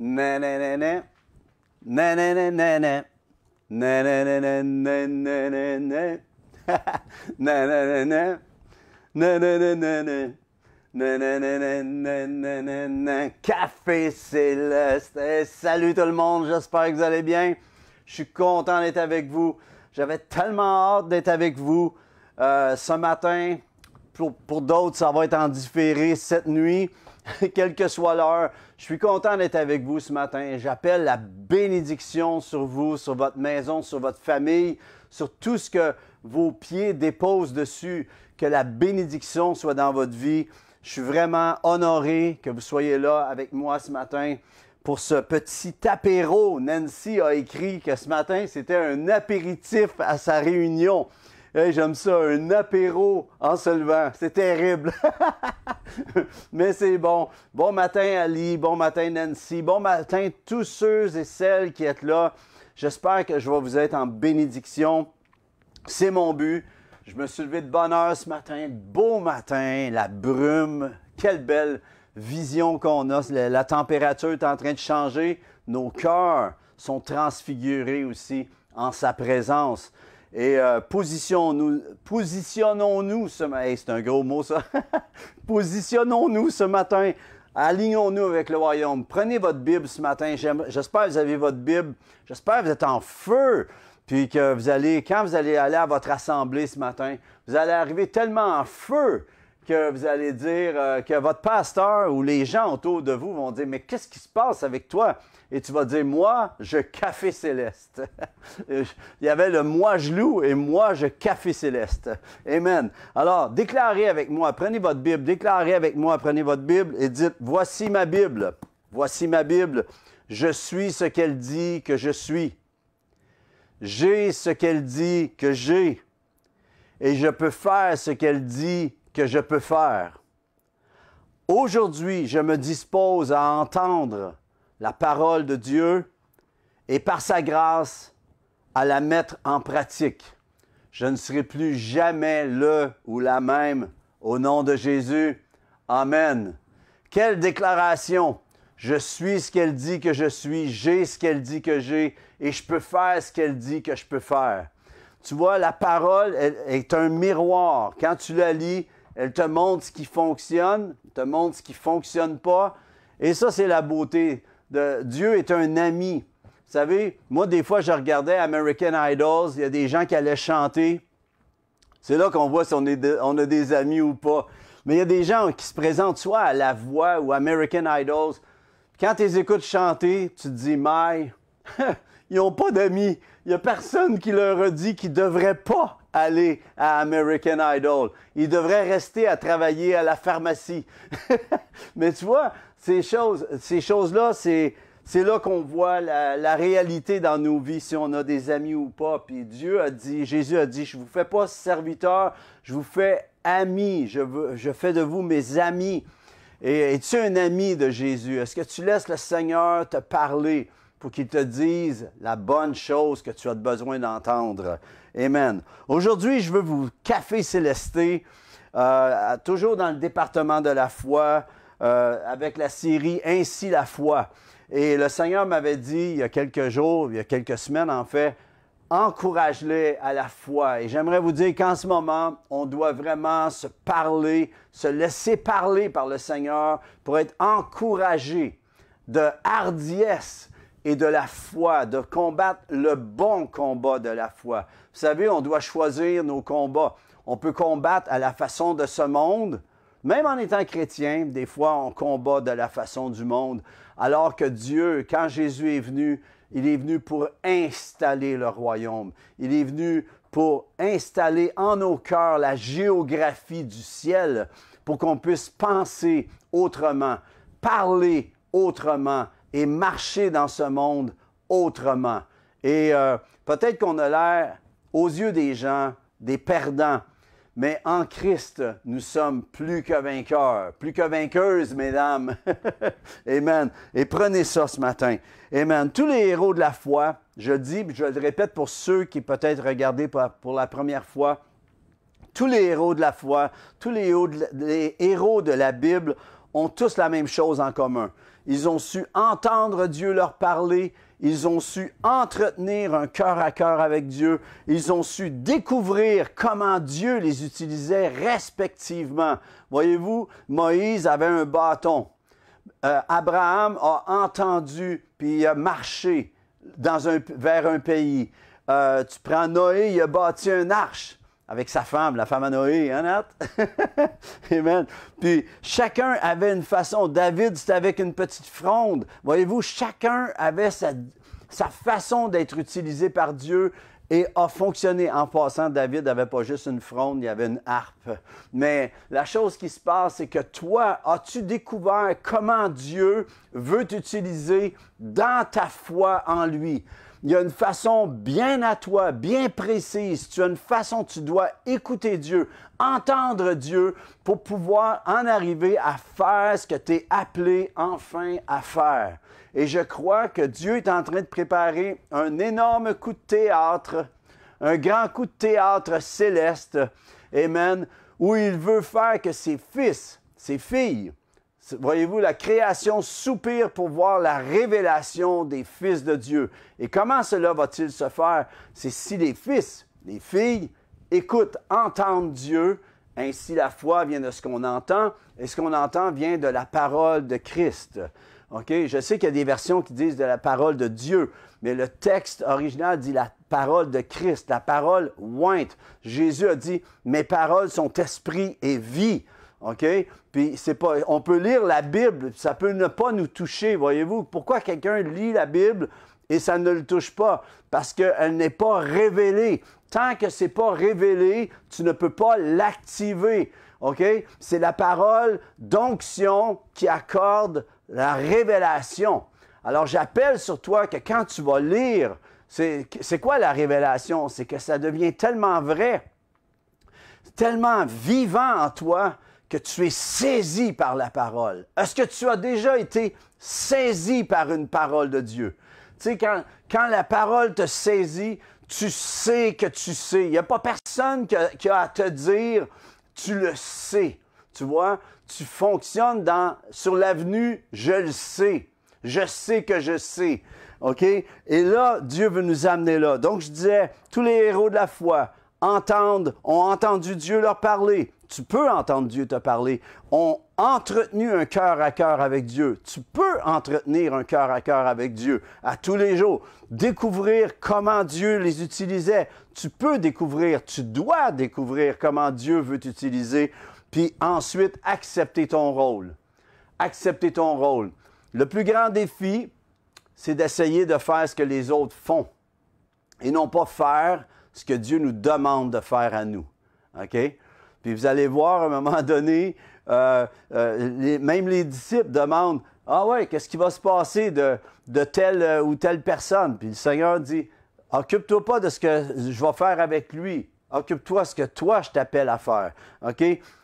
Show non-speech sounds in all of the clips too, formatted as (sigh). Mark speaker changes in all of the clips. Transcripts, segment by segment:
Speaker 1: Café Céleste. salut tout le monde, j'espère que vous allez bien. Je suis content d'être avec vous. J'avais tellement hâte d'être avec vous ce matin. Pour, pour d'autres, ça va être en différé cette nuit. (laughs) quelle que soit l'heure. Je suis content d'être avec vous ce matin. J'appelle la bénédiction sur vous, sur votre maison, sur votre famille, sur tout ce que vos pieds déposent dessus. Que la bénédiction soit dans votre vie. Je suis vraiment honoré que vous soyez là avec moi ce matin pour ce petit apéro. Nancy a écrit que ce matin, c'était un apéritif à sa réunion j'aime ça, un apéro en se levant. C'est terrible. (laughs) Mais c'est bon. Bon matin, Ali. Bon matin, Nancy. Bon matin, tous ceux et celles qui êtes là. J'espère que je vais vous être en bénédiction. C'est mon but. Je me suis levé de bonne heure ce matin. Beau matin, la brume. Quelle belle vision qu'on a. La température est en train de changer. Nos cœurs sont transfigurés aussi en sa présence. Et euh, positionnons-nous ce matin. c'est un gros mot, ça. (laughs) positionnons-nous ce matin. Alignons-nous avec le royaume. Prenez votre Bible ce matin. J'espère que vous avez votre Bible. J'espère que vous êtes en feu. Puis que vous allez, quand vous allez aller à votre assemblée ce matin, vous allez arriver tellement en feu que vous allez dire, euh, que votre pasteur ou les gens autour de vous vont dire, mais qu'est-ce qui se passe avec toi? Et tu vas dire, moi, je café céleste. (laughs) Il y avait le moi je loue et moi je café céleste. Amen. Alors, déclarez avec moi, prenez votre Bible, déclarez avec moi, prenez votre Bible et dites, voici ma Bible, voici ma Bible, je suis ce qu'elle dit que je suis. J'ai ce qu'elle dit que j'ai. Et je peux faire ce qu'elle dit que je peux faire. Aujourd'hui, je me dispose à entendre la parole de Dieu et par sa grâce à la mettre en pratique. Je ne serai plus jamais le ou la même au nom de Jésus. Amen. Quelle déclaration! Je suis ce qu'elle dit que je suis, j'ai ce qu'elle dit que j'ai, et je peux faire ce qu'elle dit que je peux faire. Tu vois, la parole est un miroir. Quand tu la lis, elle te montre ce qui fonctionne, te montre ce qui fonctionne pas. Et ça, c'est la beauté. De, Dieu est un ami. Vous savez, moi, des fois, je regardais American Idols, il y a des gens qui allaient chanter. C'est là qu'on voit si on, a des amis ou pas. Mais il y a des gens qui se présentent soit à La Voix ou American Idols. Quand tu les écoutes chanter, tu te dis, My, (laughs) ils n'ont pas d'amis. Il n'y a personne qui leur a dit qu'ils ne devraient pas aller à American Idol. Il devrait rester à travailler à la pharmacie. (laughs) Mais tu vois, ces choses, là c'est, là qu'on voit la, réalité dans nos vies, si on a des amis ou pas. Puis Dieu a dit, Jésus a dit, je vous fais pas serviteur, je vous fais ami, je, je fais de vous mes amis. Et es-tu un ami de Jésus? Est-ce que tu laisses le Seigneur te parler? pour qu'ils te disent la bonne chose que tu as besoin d'entendre. Amen. Aujourd'hui, je veux vous café célesté, euh, toujours dans le département de la foi, euh, avec la série Ainsi la foi. Et le Seigneur m'avait dit il y a quelques jours, il y a quelques semaines en fait, encourage-les à la foi. Et j'aimerais vous dire qu'en ce moment, on doit vraiment se parler, se laisser parler par le Seigneur pour être encouragé de hardiesse et de la foi, de combattre le bon combat de la foi. Vous savez, on doit choisir nos combats. On peut combattre à la façon de ce monde. Même en étant chrétien, des fois, on combat de la façon du monde. Alors que Dieu, quand Jésus est venu, il est venu pour installer le royaume. Il est venu pour installer en nos cœurs la géographie du ciel, pour qu'on puisse penser autrement, parler autrement, et marcher dans ce monde autrement. Et euh, peut-être qu'on a l'air, aux yeux des gens, des perdants, mais en Christ, nous sommes plus que vainqueurs, plus que vainqueuses, mesdames. (laughs) Amen. Et prenez ça ce matin. Amen. Tous les héros de la foi, je dis, je le répète pour ceux qui peut-être regardaient pour la première fois, tous les héros de la foi, tous les héros de la Bible ont tous la même chose en commun. Ils ont su entendre Dieu leur parler. Ils ont su entretenir un cœur à cœur avec Dieu. Ils ont su découvrir comment Dieu les utilisait respectivement. Voyez-vous, Moïse avait un bâton. Euh, Abraham a entendu puis a marché dans un, vers un pays. Euh, tu prends Noé, il a bâti un arche avec sa femme, la femme à Noé, hein, Nat? (laughs) Amen. Puis chacun avait une façon. David, c'était avec une petite fronde. Voyez-vous, chacun avait sa, sa façon d'être utilisé par Dieu et a fonctionné. En passant, David n'avait pas juste une fronde, il avait une harpe. Mais la chose qui se passe, c'est que toi, as-tu découvert comment Dieu veut t'utiliser dans ta foi en lui? Il y a une façon bien à toi, bien précise. Tu as une façon, tu dois écouter Dieu, entendre Dieu pour pouvoir en arriver à faire ce que tu es appelé enfin à faire. Et je crois que Dieu est en train de préparer un énorme coup de théâtre, un grand coup de théâtre céleste. Amen. Où il veut faire que ses fils, ses filles, Voyez-vous, la création soupire pour voir la révélation des fils de Dieu. Et comment cela va-t-il se faire? C'est si les fils, les filles, écoutent, entendent Dieu. Ainsi, la foi vient de ce qu'on entend, et ce qu'on entend vient de la parole de Christ. OK? Je sais qu'il y a des versions qui disent de la parole de Dieu, mais le texte original dit la parole de Christ, la parole ouinte. Jésus a dit, mes paroles sont esprit et vie. OK? on peut lire la Bible, ça peut ne pas nous toucher, voyez-vous. Pourquoi quelqu'un lit la Bible et ça ne le touche pas? Parce qu'elle n'est pas révélée. Tant que c'est pas révélé, tu ne peux pas l'activer. OK? C'est la parole d'onction qui accorde la révélation. Alors j'appelle sur toi que quand tu vas lire, c'est quoi la révélation? C'est que ça devient tellement vrai, tellement vivant en toi que tu es saisi par la parole? Est-ce que tu as déjà été saisi par une parole de Dieu? Tu sais, quand, quand la parole te saisit, tu sais que tu sais. Il n'y a pas personne qui a, à te dire, tu le sais. Tu vois, tu fonctionnes dans, sur l'avenue, je le sais. Je sais que je sais. OK? Et là, Dieu veut nous amener là. Donc, je disais, tous les héros de la foi entendent, ont entendu Dieu leur parler, tu peux entendre Dieu te parler. On entretenu un cœur à cœur avec Dieu. Tu peux entretenir un cœur à cœur avec Dieu à tous les jours. Découvrir comment Dieu les utilisait. Tu peux découvrir, tu dois découvrir comment Dieu veut t'utiliser, puis ensuite accepter ton rôle. Accepter ton rôle. Le plus grand défi, c'est d'essayer de faire ce que les autres font et non pas faire ce que Dieu nous demande de faire à nous. OK? Puis vous allez voir, à un moment donné, euh, euh, même les disciples demandent Ah ouais, qu'est-ce qui va se passer de, de telle euh, ou telle personne Puis le Seigneur dit Occupe-toi pas de ce que je vais faire avec lui. Occupe-toi de ce que toi je t'appelle à faire.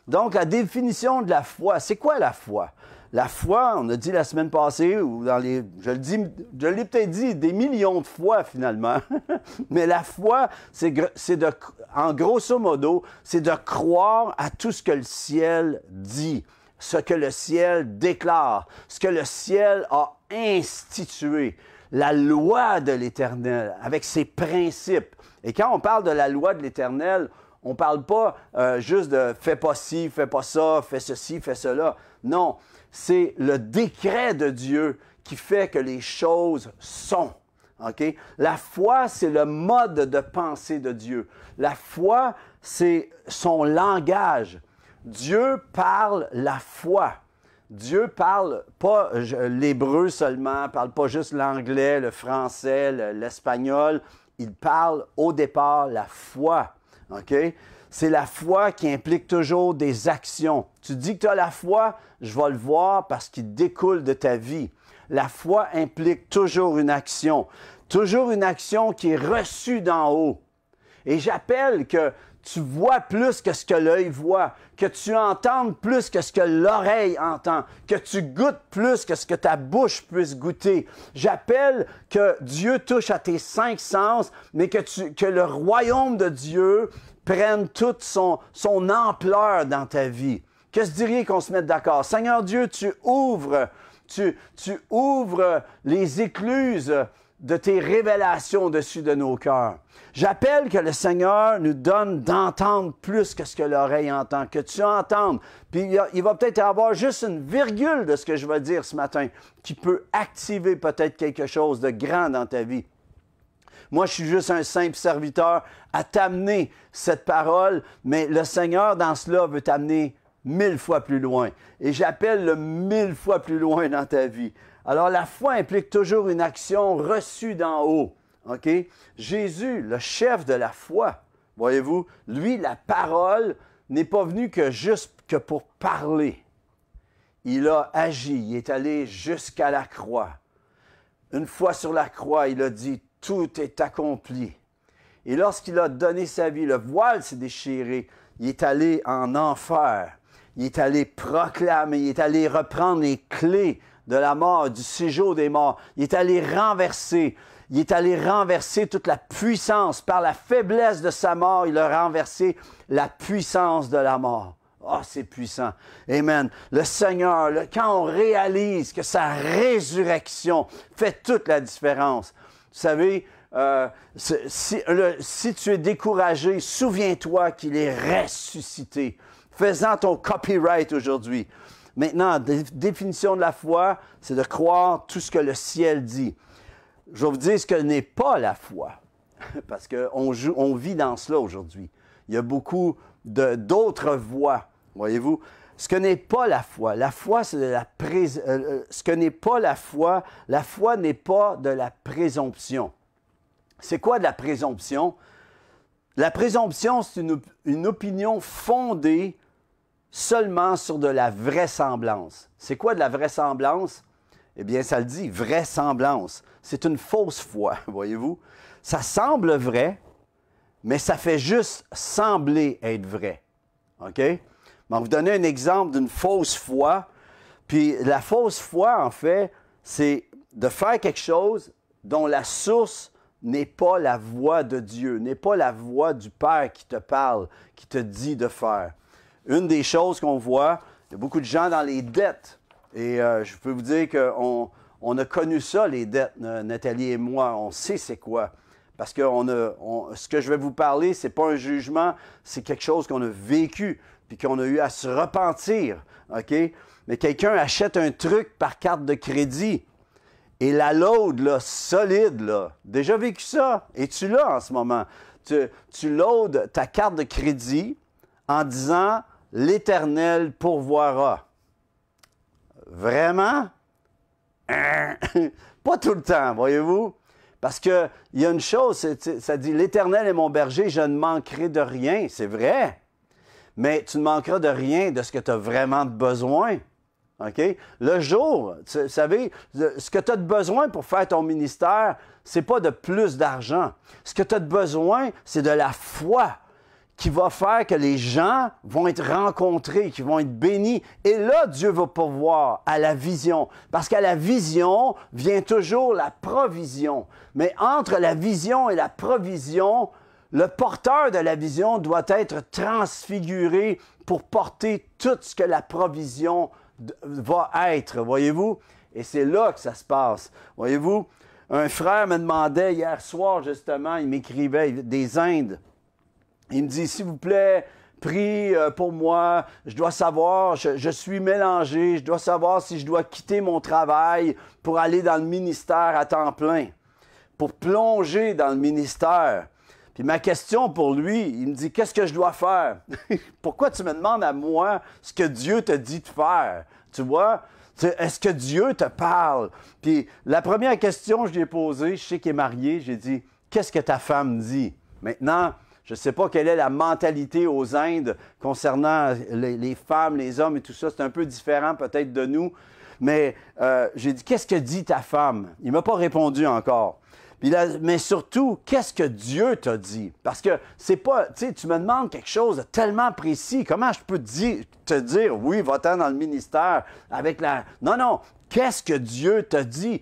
Speaker 1: Donc, la définition de la foi, c'est quoi la foi la foi, on a dit la semaine passée, ou dans les. Je l'ai peut-être dit des millions de fois finalement, (laughs) mais la foi, c'est de. En grosso modo, c'est de croire à tout ce que le ciel dit, ce que le ciel déclare, ce que le ciel a institué, la loi de l'Éternel avec ses principes. Et quand on parle de la loi de l'Éternel, on ne parle pas euh, juste de fais pas ci, fais pas ça, fais ceci, fais cela. Non, c'est le décret de Dieu qui fait que les choses sont. La foi, c'est le mode de pensée de Dieu. La foi, c'est son langage. Dieu parle la foi. Dieu parle pas l'hébreu seulement, parle pas juste l'anglais, le français, l'espagnol. Il parle au départ la foi c'est la foi qui implique toujours des actions. Tu dis que tu as la foi, je vais le voir parce qu'il découle de ta vie. La foi implique toujours une action, toujours une action qui est reçue d'en haut. Et j'appelle que tu vois plus que ce que l'œil voit, que tu entends plus que ce que l'oreille entend, que tu goûtes plus que ce que ta bouche puisse goûter. J'appelle que Dieu touche à tes cinq sens, mais que, que le royaume de Dieu prenne toute son, ampleur dans ta vie. Que se dirait qu'on se mette d'accord? Seigneur Dieu, tu ouvres, tu, ouvres les écluses de tes révélations au-dessus de nos cœurs. J'appelle que le Seigneur nous donne d'entendre plus que ce que l'oreille entend, que tu entendes. Puis il va peut-être avoir juste une virgule de ce que je vais dire ce matin qui peut activer peut-être quelque chose de grand dans ta vie. Moi, je suis juste un simple serviteur à t'amener cette parole, mais le Seigneur, dans cela, veut t'amener mille fois plus loin. Et j'appelle le mille fois plus loin dans ta vie. Alors, la foi implique toujours une action reçue d'en haut. OK? Jésus, le chef de la foi, voyez-vous, lui, la parole n'est pas venue que juste que pour parler. Il a agi, il est allé jusqu'à la croix. Une fois sur la croix, il a dit tout est accompli. Et lorsqu'il a donné sa vie, le voile s'est déchiré. Il est allé en enfer. Il est allé proclamer. Il est allé reprendre les clés de la mort, du séjour des morts. Il est allé renverser. Il est allé renverser toute la puissance. Par la faiblesse de sa mort, il a renversé la puissance de la mort. Oh, c'est puissant. Amen. Le Seigneur, quand on réalise que sa résurrection fait toute la différence, savez, euh, si, tu es découragé, souviens-toi qu'il est ressuscité. Faisant ton copyright aujourd'hui. Maintenant, définition de la foi, c'est de croire tout ce que le ciel dit. Je vais vous dire ce que n'est pas la foi, (laughs) parce qu'on on vit dans cela aujourd'hui. Il y a beaucoup d'autres voies, voyez-vous. Ce que n'est pas la foi. La foi, euh, euh, Ce que n'est pas la foi, la foi n'est pas de la présomption. C'est quoi de la présomption? La présomption, c'est une, une, opinion fondée seulement sur de la vraisemblance. C'est quoi de la vraisemblance? Eh bien, ça le dit, vraisemblance. C'est une fausse foi, (laughs) voyez-vous. Ça semble vrai, mais ça fait juste sembler être vrai. OK? Je vais vous donner un exemple d'une fausse foi. Puis la fausse foi, en fait, c'est de faire quelque chose dont la source n'est pas la voix de Dieu, n'est pas la voix du Père qui te parle, qui te dit de faire. Une des choses qu'on voit, il y a beaucoup de gens dans les dettes. Et euh, je peux vous dire qu'on a connu ça, les dettes, Nathalie et moi. On sait c'est quoi. Parce que a, ce que je vais vous parler, ce n'est pas un jugement, c'est quelque chose qu'on a vécu, puis qu'on a eu à se repentir. OK? Mais quelqu'un achète un truc par carte de crédit. Et la load, là, solide, là. Déjà vécu ça? Et tu l'as en ce moment. Tu, tu loads ta carte de crédit en disant L'Éternel pourvoira. Vraiment? (laughs) Pas tout le temps, voyez-vous? Parce qu'il y a une chose, ça dit, l'Éternel est mon berger, je ne manquerai de rien. C'est vrai. Mais tu ne manqueras de rien de ce que tu as vraiment besoin. OK? Le jour, tu savez, ce que tu as besoin pour faire ton ministère, c'est pas de plus d'argent. Ce que tu as besoin, c'est de la foi qui va faire que les gens vont être rencontrés, qui vont être bénis. Et là, Dieu va pouvoir à la vision, parce qu'à la vision vient toujours la provision. Mais entre la vision et la provision, le porteur de la vision doit être transfiguré pour porter tout ce que la provision va être, voyez-vous? Et c'est là que ça se passe, voyez-vous? Un frère me demandait hier soir, justement, il m'écrivait des Indes. Il me dit, s'il vous plaît, prie euh, pour moi, je dois savoir, je, suis mélangé, je dois savoir si je dois quitter mon travail pour aller dans le ministère à temps plein, pour plonger dans le ministère. Puis ma question pour lui, il me dit, qu'est-ce que je dois faire? (laughs) Pourquoi tu me demandes à moi ce que Dieu te dit de faire? Tu vois? Est-ce que Dieu te parle? Puis la première question que je lui ai posée, je sais qu'il est marié, j'ai dit, qu'est-ce que ta femme dit? Maintenant, je ne sais pas quelle est la mentalité aux Indes concernant les, femmes, les hommes et tout ça. C'est un peu différent peut-être de nous. Mais euh, j'ai dit, qu'est-ce que dit ta femme? Il ne m'a pas répondu encore. mais surtout, qu'est-ce que Dieu t'a dit? Parce que c'est pas, tu sais, tu me demandes quelque chose de tellement précis. Comment je peux te dire, te dire oui, va-t'en dans le ministère avec la. Non, non. Qu'est-ce que Dieu t'a dit?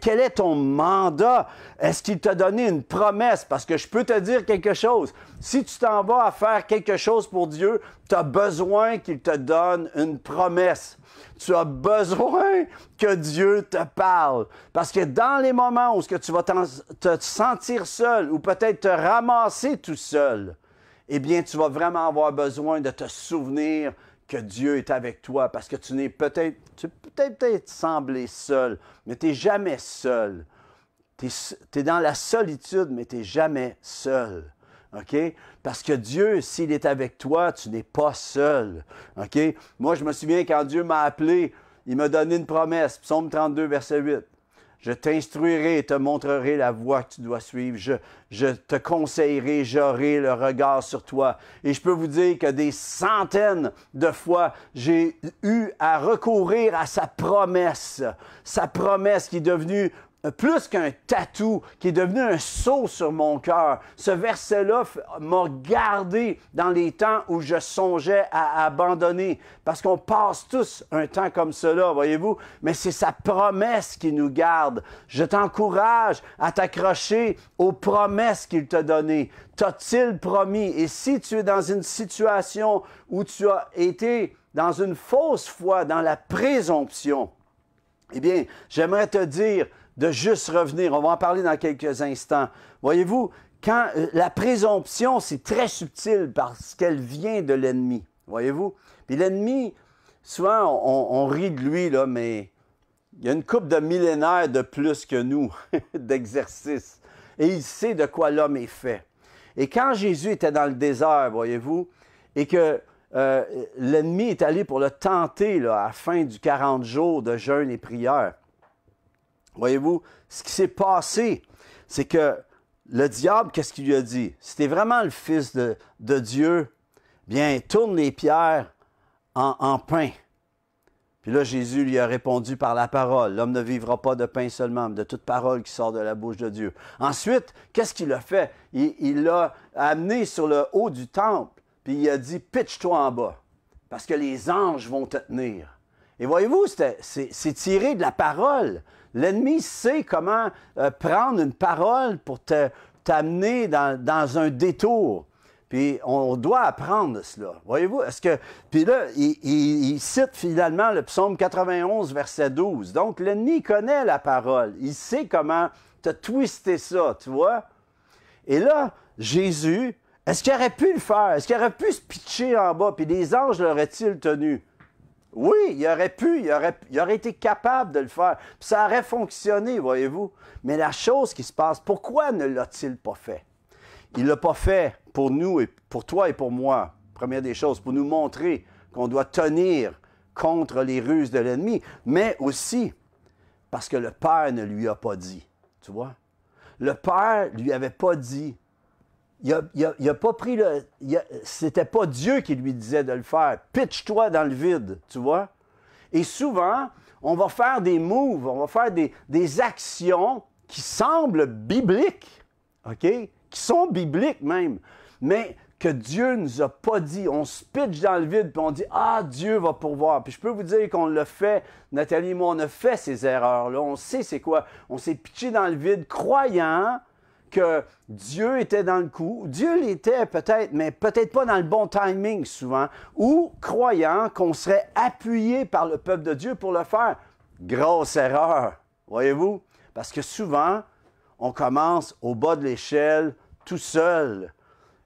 Speaker 1: Quel, est ton mandat? Est-ce qu'il t'a donné une promesse? Parce que je peux te dire quelque chose. Si tu t'en vas à faire quelque chose pour Dieu, tu as besoin qu'il te donne une promesse. Tu as besoin que Dieu te parle. Parce que dans les moments où ce que tu vas te sentir seul ou peut-être te ramasser tout seul, eh bien, tu vas vraiment avoir besoin de te souvenir que Dieu est avec toi parce que tu n'es peut-être, peut-être sembler seul, mais tu n'es jamais seul. Tu es, dans la solitude, mais tu n'es jamais seul. OK? Parce que Dieu, s'il est avec toi, tu n'es pas seul. OK? Moi, je me souviens quand Dieu m'a appelé, il m'a donné une promesse. Psaume 32, verset 8. Je t'instruirai et te montrerai la voie que tu dois suivre. Je, je te conseillerai, j'aurai le regard sur toi. Et je peux vous dire que des centaines de fois, j'ai eu à recourir à sa promesse. Sa promesse qui est devenue euh, plus qu'un tatou qui est devenu un sceau sur mon cœur. Ce verset-là m'a gardé dans les temps où je songeais à abandonner, parce qu'on passe tous un temps comme cela, voyez-vous, mais c'est sa promesse qui nous garde. Je t'encourage à t'accrocher aux promesses qu'il t'a données. T'a-t-il promis? Et si tu es dans une situation où tu as été dans une fausse foi, dans la présomption, eh bien, j'aimerais te dire, de juste revenir. On va en parler dans quelques instants. Voyez-vous, quand euh, la présomption, c'est très subtil parce qu'elle vient de l'ennemi. Voyez-vous? Puis l'ennemi, souvent, on, rit de lui, là, mais il y a une coupe de millénaires de plus que nous (laughs) d'exercice. Et il sait de quoi l'homme est fait. Et quand Jésus était dans le désert, voyez-vous, et que euh, l'ennemi est allé pour le tenter à la fin du 40 jours de jeûne et prière, Voyez-vous, ce qui s'est passé, c'est que le diable, qu'est-ce qu'il lui a dit? Si vraiment le fils de, Dieu, bien, tourne les pierres en, en pain. Puis là, Jésus lui a répondu par la parole. L'homme ne vivra pas de pain seulement, mais de toute parole qui sort de la bouche de Dieu. Ensuite, qu'est-ce qu'il a fait? Il l'a amené sur le haut du temple, puis il a dit, pitche-toi en bas, parce que les anges vont te tenir. Et voyez-vous, c'est tiré de la parole. L'ennemi sait comment euh, prendre une parole pour t'amener dans, un détour. Puis on doit apprendre cela. Voyez-vous, est-ce que... Puis là, il, cite finalement le psaume 91, verset 12. Donc l'ennemi connaît la parole. Il sait comment te twister ça, tu vois. Et là, Jésus, est-ce qu'il aurait pu le faire? Est-ce qu'il aurait pu se pitcher en bas? Puis les anges l'auraient-ils tenu? Oui, il aurait pu, il aurait, été capable de le faire. ça aurait fonctionné, voyez-vous. Mais la chose qui se passe, pourquoi ne l'a-t-il pas fait? Il ne l'a pas fait pour nous et pour toi et pour moi, première des choses, pour nous montrer qu'on doit tenir contre les ruses de l'ennemi, mais aussi parce que le Père ne lui a pas dit. Tu vois? Le Père lui avait pas dit il n'a pas pris le. C'était pas Dieu qui lui disait de le faire. Pitch-toi dans le vide, tu vois. Et souvent, on va faire des moves, on va faire des, actions qui semblent bibliques, OK? Qui sont bibliques même, mais que Dieu ne nous a pas dit. On se pitch dans le vide puis on dit Ah, Dieu va pourvoir. Puis je peux vous dire qu'on l'a fait, Nathalie et moi, on a fait ces erreurs-là. On sait c'est quoi. On s'est pitché dans le vide croyant que Dieu était dans le coup. Dieu l'était peut-être, mais peut-être pas dans le bon timing souvent, ou croyant qu'on serait appuyé par le peuple de Dieu pour le faire. Grosse erreur, voyez-vous? Parce que souvent, on commence au bas de l'échelle, tout seul.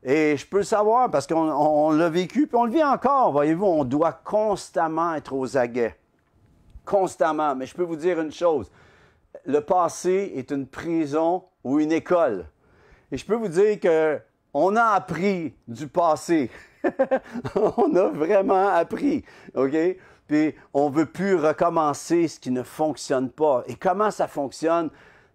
Speaker 1: Et je peux le savoir parce qu'on l'a vécu, puis on le vit encore, voyez-vous, on doit constamment être aux aguets. Constamment. Mais je peux vous dire une chose, le passé est une prison ou une école. Et je peux vous dire que on a appris du passé. (laughs) on a vraiment appris, OK? Puis on veut plus recommencer ce qui ne fonctionne pas. Et comment ça fonctionne?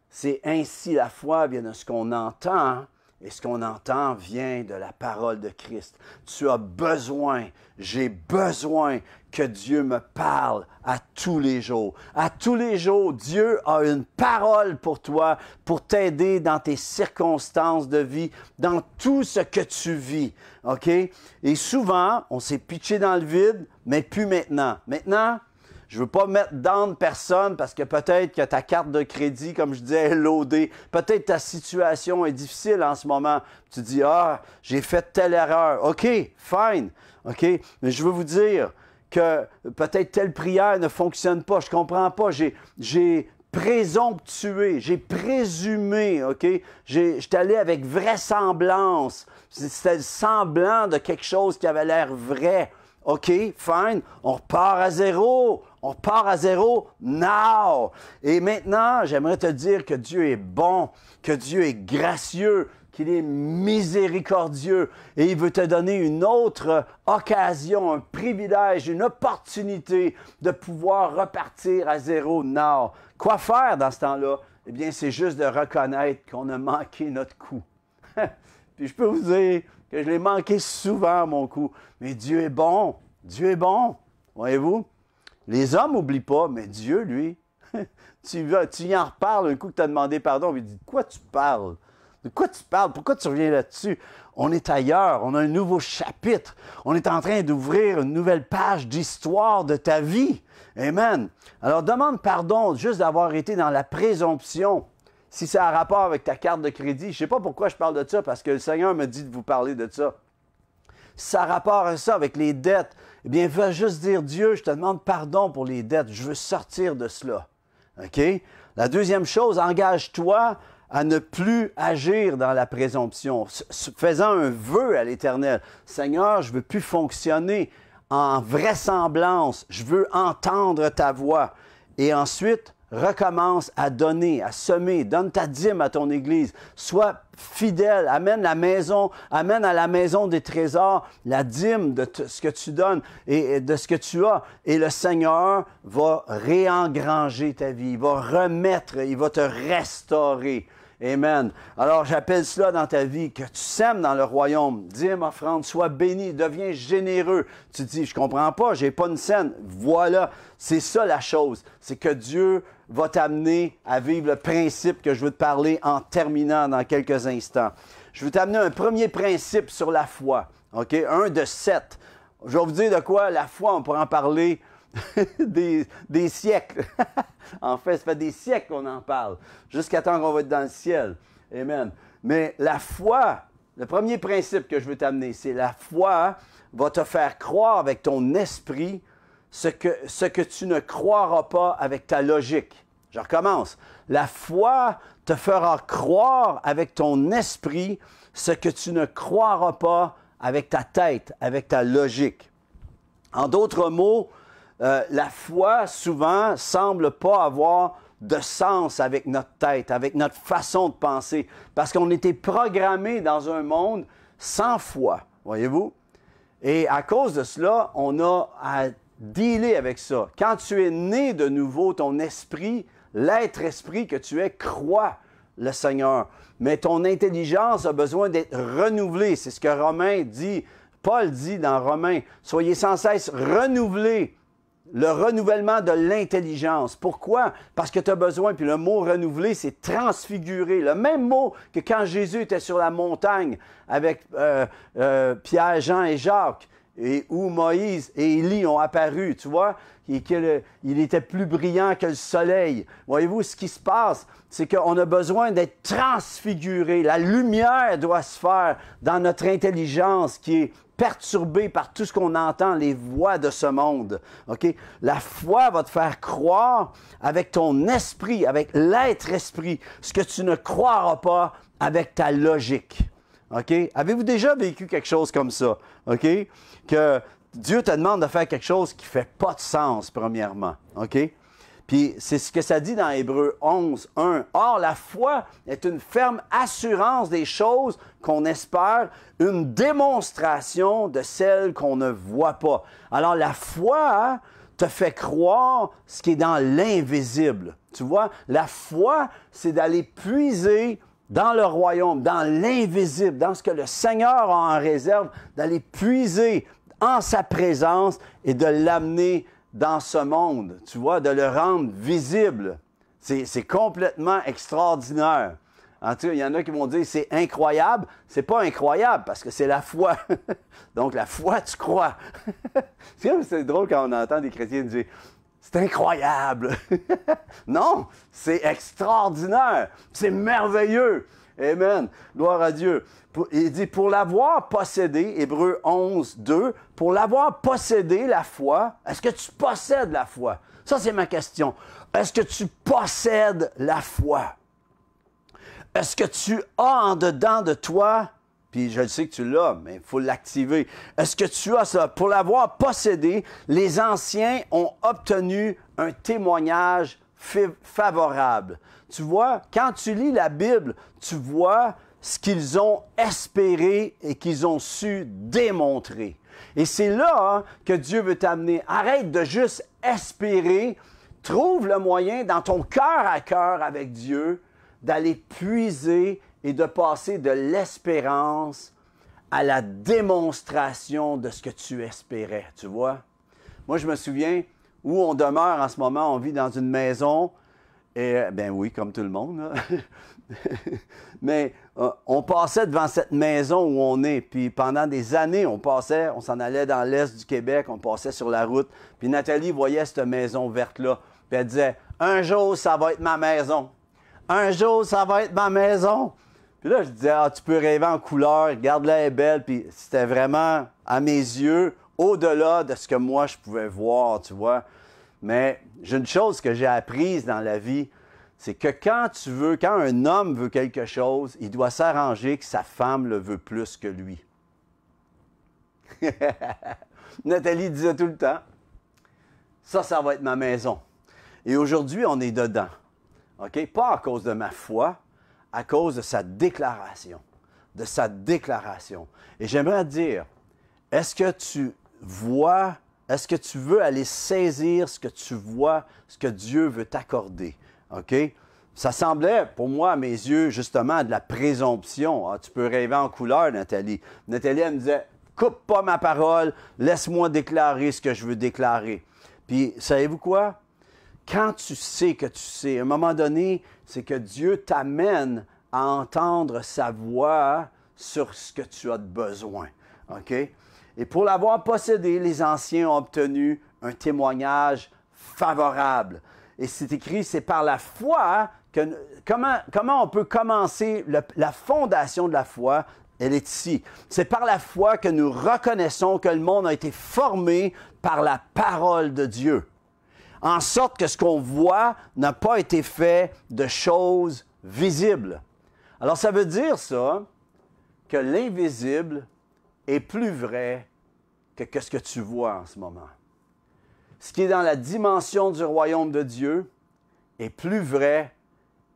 Speaker 1: C'est ainsi la foi, bien de ce qu'on entend et ce qu'on entend vient de la parole de Christ. Tu as besoin, j'ai besoin que Dieu me parle à tous les jours. À tous les jours, Dieu a une parole pour toi, pour t'aider dans tes circonstances de vie, dans tout ce que tu vis. OK? Et souvent, on s'est pitché dans le vide, mais plus maintenant. Maintenant, je veux pas mettre de personne parce que peut-être que ta carte de crédit, comme je disais, est loadée. Peut-être ta situation est difficile en ce moment. Tu dis, ah, j'ai fait telle erreur. OK, fine. OK, mais je veux vous dire que peut-être telle prière ne fonctionne pas. Je comprends pas. J'ai présomptué, j'ai présumé, OK? J'étais allé avec vraisemblance. C'était le semblant de quelque chose qui avait l'air vrai. OK, fine, on repart à zéro. On part à zéro now. Et maintenant, j'aimerais te dire que Dieu est bon, que Dieu est gracieux, qu'il est miséricordieux et il veut te donner une autre occasion, un privilège, une opportunité de pouvoir repartir à zéro now. Quoi faire dans ce temps-là? Eh bien, c'est juste de reconnaître qu'on a manqué notre coup. (laughs) Puis je peux vous dire que je l'ai manqué souvent, mon coup. Mais Dieu est bon. Dieu est bon. Voyez-vous? Les hommes n'oublient pas, mais Dieu, lui, (laughs) tu, tu y en reparles un coup que tu as demandé pardon, il dit De quoi tu parles De quoi tu parles Pourquoi tu reviens là-dessus On est ailleurs, on a un nouveau chapitre, on est en train d'ouvrir une nouvelle page d'histoire de ta vie. Amen. Alors demande pardon juste d'avoir été dans la présomption. Si c'est a rapport avec ta carte de crédit, je ne sais pas pourquoi je parle de ça, parce que le Seigneur me dit de vous parler de ça ça rapport à ça avec les dettes, eh bien, va juste dire, Dieu, je te demande pardon pour les dettes, je veux sortir de cela. OK? La deuxième chose, engage-toi à ne plus agir dans la présomption, faisant un vœu à l'Éternel. Seigneur, je veux plus fonctionner en vraisemblance, je veux entendre ta voix. Et ensuite, recommence à donner, à semer, donne ta dîme à ton Église, sois fidèle, amène la maison, amène à la maison des trésors la dîme de ce que tu donnes et, de ce que tu as, et le Seigneur va réengranger ta vie, il va remettre, il va te restaurer. Amen. Alors j'appelle cela dans ta vie, que tu sèmes dans le royaume. Dis ma offrande, sois béni, deviens généreux. Tu dis, je comprends pas, j'ai pas une scène. Voilà, c'est ça la chose. C'est que Dieu va t'amener à vivre le principe que je veux te parler en terminant dans quelques instants. Je veux t'amener un premier principe sur la foi. OK? Un de sept. Je vais vous dire de quoi la foi, on pourra en parler (laughs) des, siècles. (laughs) en fait, ça fait des siècles qu'on en parle, jusqu'à temps qu'on va être dans le ciel. Amen. Mais la foi, le premier principe que je veux t'amener, c'est la foi va te faire croire avec ton esprit ce que, ce que tu ne croiras pas avec ta logique. Je recommence. La foi te fera croire avec ton esprit ce que tu ne croiras pas avec ta tête, avec ta logique. En d'autres mots, euh, la foi, souvent, semble pas avoir de sens avec notre tête, avec notre façon de penser, parce qu'on était programmé dans un monde sans foi, voyez-vous? Et à cause de cela, on a à dealer avec ça. Quand tu es né de nouveau, ton esprit, l'être esprit que tu es, croit le Seigneur. Mais ton intelligence a besoin d'être renouvelée. C'est ce que Romain dit. Paul dit dans Romain, soyez sans cesse renouvelés le renouvellement de l'intelligence. Pourquoi? Parce que tu as besoin, puis le mot renouveler, c'est transfigurer. Le même mot que quand Jésus était sur la montagne avec euh, euh, Pierre, Jean et Jacques, et où Moïse et Élie ont apparu, tu vois, et qu'il il était plus brillant que le soleil. Voyez-vous, ce qui se passe, c'est qu'on a besoin d'être transfiguré. La lumière doit se faire dans notre intelligence qui est perturbé par tout ce qu'on entend, les voix de ce monde. OK? La foi va te faire croire avec ton esprit, avec l'être-esprit, ce que tu ne croiras pas avec ta logique. OK? Avez-vous déjà vécu quelque chose comme ça? OK? Que Dieu te demande de faire quelque chose qui ne fait pas de sens, premièrement. OK? Puis c'est ce que ça dit dans Hébreu 11, 1. Or, la foi est une ferme assurance des choses qu'on espère, une démonstration de celles qu'on ne voit pas. Alors, la foi te fait croire ce qui est dans l'invisible. Tu vois, la foi, c'est d'aller puiser dans le royaume, dans l'invisible, dans ce que le Seigneur a en réserve, d'aller puiser en sa présence et de l'amener dans ce monde, tu vois, de le rendre visible. C'est complètement extraordinaire. En tout cas, il y en a qui vont dire c'est incroyable. C'est pas incroyable parce que c'est la foi. (laughs) Donc la foi, tu crois. (laughs) c'est drôle quand on entend des chrétiens dire c'est incroyable. (laughs) non, c'est extraordinaire. C'est merveilleux. Amen. Gloire à Dieu. Il dit, pour l'avoir possédé, Hébreu 11, 2, pour l'avoir possédé la foi, est-ce que tu possèdes la foi? Ça, c'est ma question. Est-ce que tu possèdes la foi? Est-ce que tu as en dedans de toi, puis je sais que tu l'as, mais il faut l'activer. Est-ce que tu as ça? Pour l'avoir possédé, les anciens ont obtenu un témoignage favorable. Tu vois, quand tu lis la Bible, tu vois ce qu'ils ont espéré et qu'ils ont su démontrer. Et c'est là hein, que Dieu veut t'amener. Arrête de juste espérer. Trouve le moyen dans ton cœur à cœur avec Dieu d'aller puiser et de passer de l'espérance à la démonstration de ce que tu espérais, tu vois. Moi, je me souviens, où on demeure en ce moment, on vit dans une maison, et ben oui, comme tout le monde. (laughs) Mais euh, on passait devant cette maison où on est, puis pendant des années, on passait, on s'en allait dans l'est du Québec, on passait sur la route, puis Nathalie voyait cette maison verte-là, puis elle disait, un jour, ça va être ma maison. Un jour, ça va être ma maison. Puis là, je disais, ah, tu peux rêver en couleur, regarde-la, elle est belle, puis c'était vraiment, à mes yeux, au-delà de ce que moi je pouvais voir, tu vois. Mais j'ai une chose que j'ai apprise dans la vie, c'est que quand tu veux, quand un homme veut quelque chose, il doit s'arranger que sa femme le veut plus que lui. (laughs) Nathalie disait tout le temps, ça, ça va être ma maison. Et aujourd'hui, on est dedans. OK? Pas à cause de ma foi, à cause de sa déclaration. De sa déclaration. Et j'aimerais dire, est-ce que tu vois, est-ce que tu veux aller saisir ce que tu vois, ce que Dieu veut t'accorder? OK? Ça semblait, pour moi, à mes yeux, justement, de la présomption. Hein. tu peux rêver en couleur, Nathalie. Nathalie, elle me disait, coupe pas ma parole, laisse-moi déclarer ce que je veux déclarer. Puis, savez-vous quoi? Quand tu sais que tu sais, à un moment donné, c'est que Dieu t'amène à entendre sa voix sur ce que tu as de besoin. OK? Et pour l'avoir possédé, les anciens ont obtenu un témoignage favorable. Et c'est écrit, c'est par la foi que... Comment, on peut commencer la fondation de la foi? Elle est ici. C'est par la foi que nous reconnaissons que le monde a été formé par la parole de Dieu. En sorte que ce qu'on voit n'a pas été fait de choses visibles. Alors ça veut dire ça, que l'invisible est plus vrai que, ce que tu vois en ce moment. Ce qui est dans la dimension du royaume de Dieu est plus vrai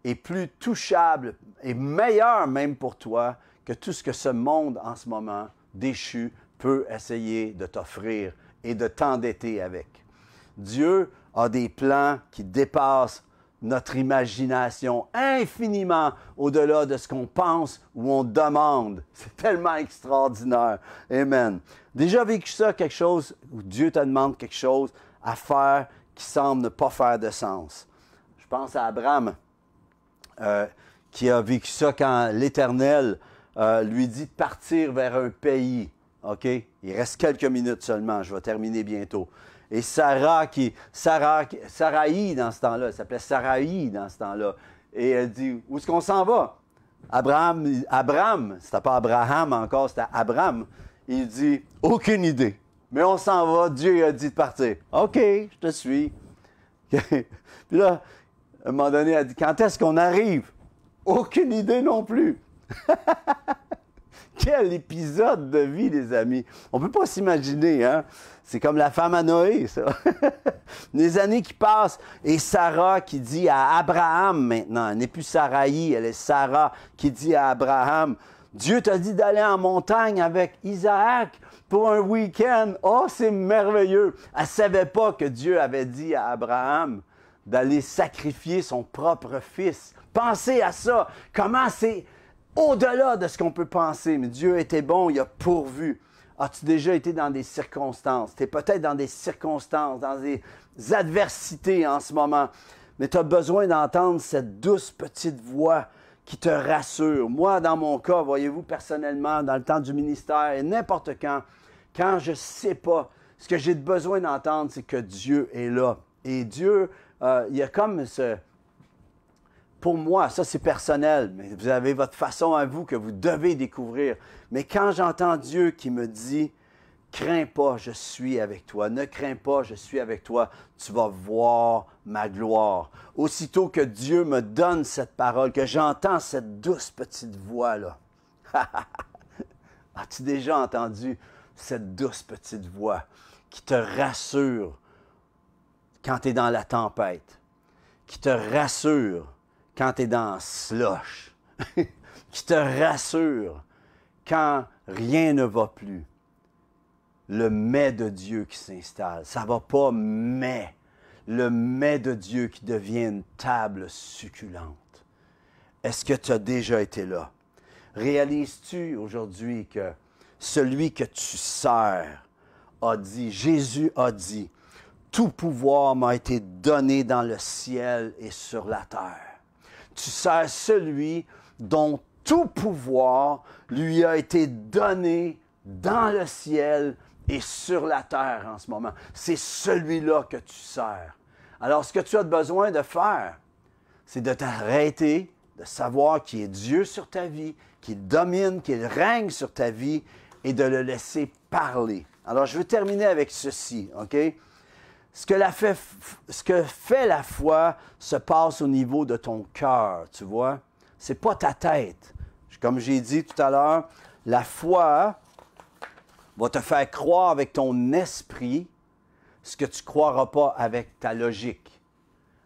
Speaker 1: et plus touchable et meilleur même pour toi que tout ce que ce monde en ce moment déchu peut essayer de t'offrir et de t'endetter avec. Dieu a des plans qui dépassent notre imagination infiniment au-delà de ce qu'on pense ou on demande. (laughs) C'est tellement extraordinaire. Amen. Déjà vécu ça, quelque chose où Dieu te demande quelque chose à faire qui semble ne pas faire de sens. Je pense à Abraham euh, qui a vécu ça quand l'Éternel euh, lui dit de partir vers un pays. OK? Il reste quelques minutes seulement. Je vais terminer bientôt. Et Sarah, qui, Sarah, Sarahï dans ce temps-là, elle s'appelait Sarai dans ce temps-là. Et elle dit, où est-ce qu'on s'en va? Abraham, Abraham, c'était pas Abraham encore, c'était Abraham. Il dit, aucune idée. Mais on s'en va, Dieu a dit de partir. OK, je te suis. (laughs) Puis là, à un moment donné, elle dit, quand est-ce qu'on arrive? Aucune idée non plus. (laughs) (laughs) Quel épisode de vie, les amis! On peut pas s'imaginer, hein? C'est comme la femme à Noé, ça. (laughs) les années qui passent, et Sarah qui dit à Abraham maintenant, elle n'est plus Saraï, elle est Sarah qui dit à Abraham, Dieu t'a dit d'aller en montagne avec Isaac pour un week-end. Oh, c'est merveilleux. Elle ne savait pas que Dieu avait dit à Abraham d'aller sacrifier son propre fils. Pensez à ça. Comment c'est au-delà de ce qu'on peut penser. Mais Dieu était bon, il a pourvu. As-tu déjà été dans des circonstances? Tu es peut-être dans des circonstances, dans des adversités en ce moment. Mais tu as besoin d'entendre cette douce petite voix qui te rassure. Moi, dans mon cas, voyez-vous, personnellement, dans le temps du ministère et n'importe quand, quand je ne sais pas, ce que j'ai besoin d'entendre, c'est que Dieu est là. Et Dieu, euh, il y a comme ce, pour moi, ça c'est personnel, mais vous avez votre façon à vous que vous devez découvrir. Mais quand j'entends Dieu qui me dit, crains pas, je suis avec toi, ne crains pas, je suis avec toi, tu vas voir ma gloire. Aussitôt que Dieu me donne cette parole, que j'entends cette douce petite voix-là, (laughs) as-tu déjà entendu cette douce petite voix qui te rassure quand tu es dans la tempête, qui te rassure quand tu es dans slush, (laughs) qui te rassure quand rien ne va plus. Le mais de Dieu qui s'installe. Ça va pas, mais le mets de Dieu qui devient une table succulente. Est-ce que tu as déjà été là? Réalises-tu aujourd'hui que celui que tu sers a dit, Jésus a dit, tout pouvoir m'a été donné dans le ciel et sur la terre tu sers celui dont tout pouvoir lui a été donné dans le ciel et sur la terre en ce moment. C'est celui-là que tu sers. Alors, ce que tu as besoin de faire, c'est de t'arrêter, de savoir qui est Dieu sur ta vie, qu'il domine, qu'il règne sur ta vie et de le laisser parler. Alors, je veux terminer avec ceci, OK? ce que, fait, la foi se passe au niveau de ton cœur, tu vois. Ce n'est pas ta tête. Comme j'ai dit tout à l'heure, la foi va te faire croire avec ton esprit ce que tu croiras pas avec ta logique.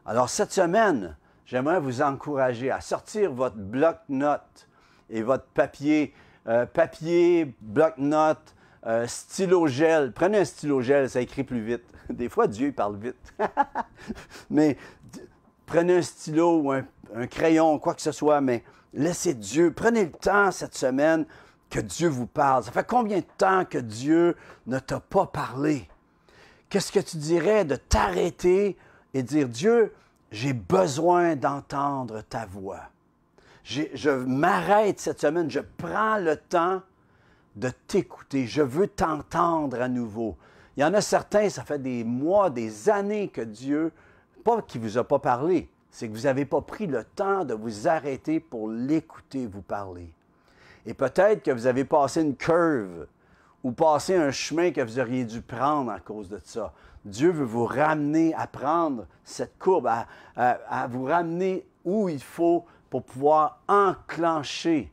Speaker 1: Alors cette semaine, j'aimerais vous encourager à sortir votre bloc-notes et votre papier, euh, papier, bloc-notes, un euh, stylo gel, prenez un stylo gel, ça écrit plus vite. (laughs) Des fois, Dieu parle vite. (laughs) mais prenez un stylo ou un, un, crayon, quoi que ce soit, mais laissez Dieu, prenez le temps cette semaine que Dieu vous parle. Ça fait combien de temps que Dieu ne t'a pas parlé? Qu'est-ce que tu dirais de t'arrêter et dire, Dieu, j'ai besoin d'entendre ta voix. Je m'arrête cette semaine, je prends le temps de t'écouter. Je veux t'entendre à nouveau. Il y en a certains, ça fait des mois, des années que Dieu, pas qu'il ne vous a pas parlé, c'est que vous n'avez pas pris le temps de vous arrêter pour l'écouter vous parler. Et peut-être que vous avez passé une curve ou passé un chemin que vous auriez dû prendre à cause de ça. Dieu veut vous ramener à prendre cette courbe, à, à vous ramener où il faut pour pouvoir enclencher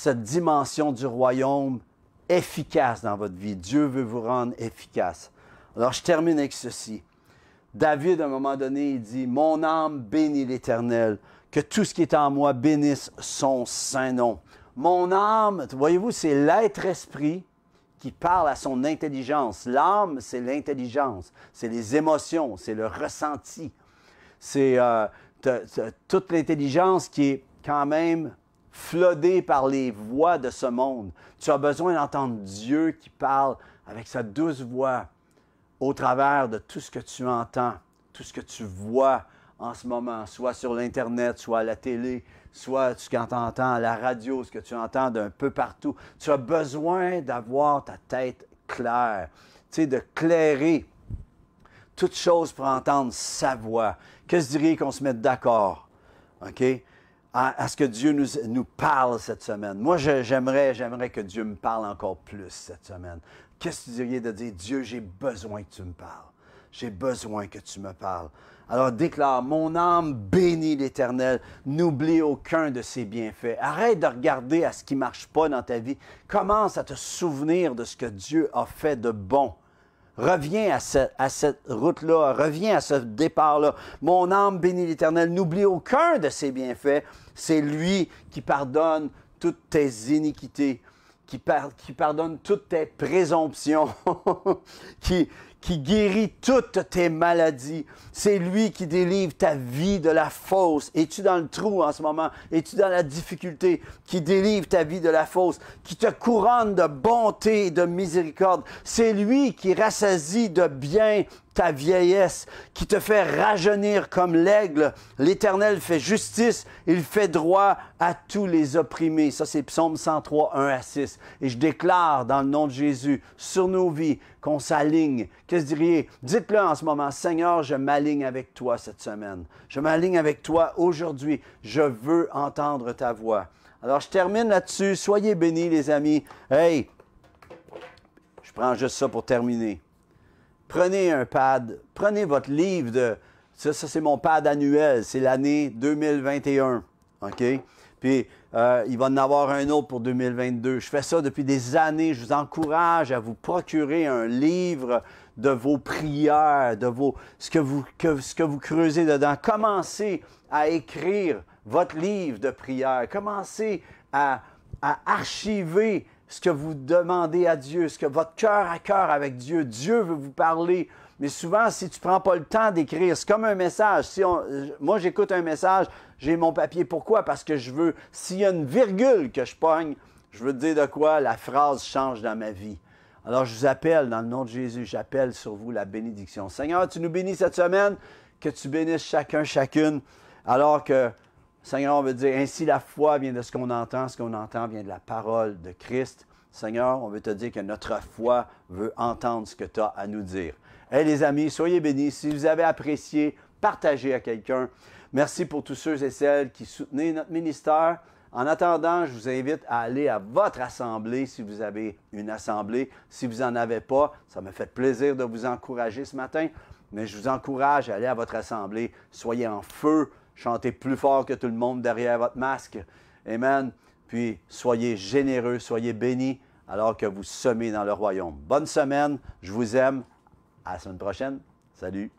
Speaker 1: cette dimension du royaume efficace dans votre vie. Dieu veut vous rendre efficace. Alors je termine avec ceci. David, à un moment donné, il dit, Mon âme bénit l'Éternel, que tout ce qui est en moi bénisse son saint nom. Mon âme, voyez-vous, c'est l'être-esprit qui parle à son intelligence. L'âme, c'est l'intelligence, c'est les émotions, c'est le ressenti. C'est euh, toute l'intelligence qui est quand même Flodé par les voix de ce monde. Tu as besoin d'entendre Dieu qui parle avec sa douce voix au travers de tout ce que tu entends, tout ce que tu vois en ce moment, soit sur l'Internet, soit à la télé, soit ce tu entends à la radio, ce que tu entends d'un peu partout. Tu as besoin d'avoir ta tête claire, tu sais, de clairer toute chose pour entendre sa voix. Que se dirait qu'on se mette d'accord? OK? à, ce que Dieu nous, nous parle cette semaine. Moi, j'aimerais, j'aimerais que Dieu me parle encore plus cette semaine. Qu'est-ce que tu dirais de dire, Dieu, j'ai besoin que tu me parles. J'ai besoin que tu me parles. Alors déclare, mon âme bénit l'Éternel, n'oublie aucun de ses bienfaits. Arrête de regarder à ce qui ne marche pas dans ta vie. Commence à te souvenir de ce que Dieu a fait de bon. Reviens à, ce, à cette route-là, reviens à ce départ-là. Mon âme bénit l'Éternel, n'oublie aucun de ses bienfaits. C'est lui qui pardonne toutes tes iniquités, qui, qui pardonne toutes tes présomptions, (laughs) qui, qui guérit toutes tes maladies. C'est lui qui délivre ta vie de la fausse. Es-tu dans le trou en ce moment? Es-tu dans la difficulté? Qui délivre ta vie de la fausse, qui te couronne de bonté et de miséricorde. C'est lui qui rassasie de bien ta vieillesse, qui te fait rajeunir comme l'aigle. L'Éternel fait justice, il fait droit à tous les opprimés. Ça, c'est Psaume 103, 1 à 6. Et je déclare dans le nom de Jésus, sur nos vies, qu'on s'aligne. Qu'est-ce Que vous diriez? Dites-le en ce moment, Seigneur, je m'aligne avec toi cette semaine. Je m'aligne avec toi aujourd'hui. Je veux entendre ta voix. Alors, je termine là-dessus. Soyez bénis, les amis. Hey, je prends juste ça pour terminer prenez un pad, prenez votre livre de... Ça, ça c'est mon pad annuel, c'est l'année 2021, OK? Puis euh, il va en avoir un autre pour 2022. Je fais ça depuis des années. Je vous encourage à vous procurer un livre de vos prières, de vos, ce, que vous, que, ce que vous creusez dedans. Commencez à écrire votre livre de prières. Commencez à, à archiver ce que vous demandez à Dieu, ce que votre cœur à cœur avec Dieu. Dieu veut vous parler. Mais souvent, si tu ne prends pas le temps d'écrire, c'est comme un message. Si moi, j'écoute un message, j'ai mon papier. Pourquoi? Parce que je veux, s'il y a une virgule que je pogne, je veux dire de quoi la phrase change dans ma vie. Alors, je vous appelle dans le nom de Jésus, j'appelle sur vous la bénédiction. Seigneur, tu nous bénis cette semaine, que tu bénisses chacun, chacune, alors que Seigneur, on veut dire, ainsi la foi vient de ce qu'on entend, ce qu'on entend vient de la parole de Christ. Seigneur, on veut te dire que notre foi veut entendre ce que tu as à nous dire. Hé, les amis, soyez bénis. Si vous avez apprécié, partagez à quelqu'un. Merci pour tous ceux et celles qui soutenaient notre ministère. En attendant, je vous invite à aller à votre assemblée si vous avez une assemblée. Si vous n'en avez pas, ça me fait plaisir de vous encourager ce matin, mais je vous encourage à aller à votre assemblée. Soyez en feu Chantez plus fort que tout le monde derrière votre masque. Amen. Puis soyez généreux, soyez bénis alors que vous semez dans le royaume. Bonne semaine, je vous aime. À la semaine prochaine. Salut.